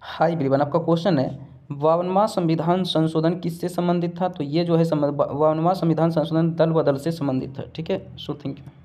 हाय ब्रीवन आपका क्वेश्चन है बावनवा संविधान संशोधन किससे संबंधित था तो ये जो है बावनवा संविधान संशोधन दल बदल से संबंधित है ठीक है सो थैंक यू